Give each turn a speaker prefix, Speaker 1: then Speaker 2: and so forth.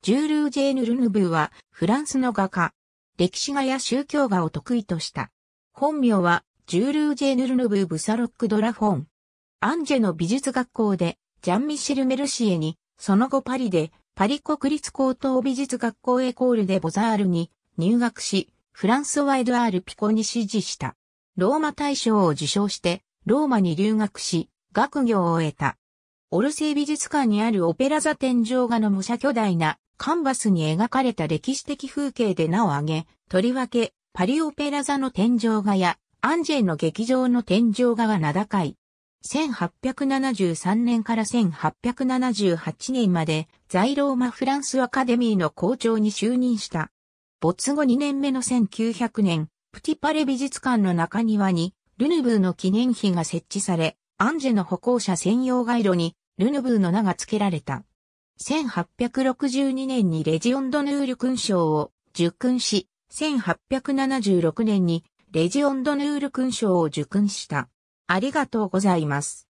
Speaker 1: ジュール
Speaker 2: ー・ジェーヌ・ルヌブーは、フランスの画家。歴史画や宗教画を得意とした。本名は、ジュールー・ジェーヌ・ルヌブー・ブサロック・ドラフォン。アンジェの美術学校で、ジャン・ミシル・メルシエに、その後パリで、パリ国立高等美術学校エコールでボザールに入学し、フランスワイド・アール・ピコに支持した。ローマ大賞を受賞して、ローマに留学し、学業を得た。オルセイ美術館にあるオペラ座天井画の模写巨大なカンバスに描かれた歴史的風景で名を挙げ、とりわけ、パリオペラ座の天井画や、アンジェの劇場の天井画は名高い。1873年から1878年まで、在ローマフランスアカデミーの校長に就任した。没後2年目の1900年、プティパレ美術館の中庭に、ルヌブーの記念碑が設置され、アンジェの歩行者専用街路に、ルヌブーの名が付けられた。1862年にレジオンドヌール勲章を受勲し、1876年にレジオンドヌール勲章を受勲した。ありがとうございます。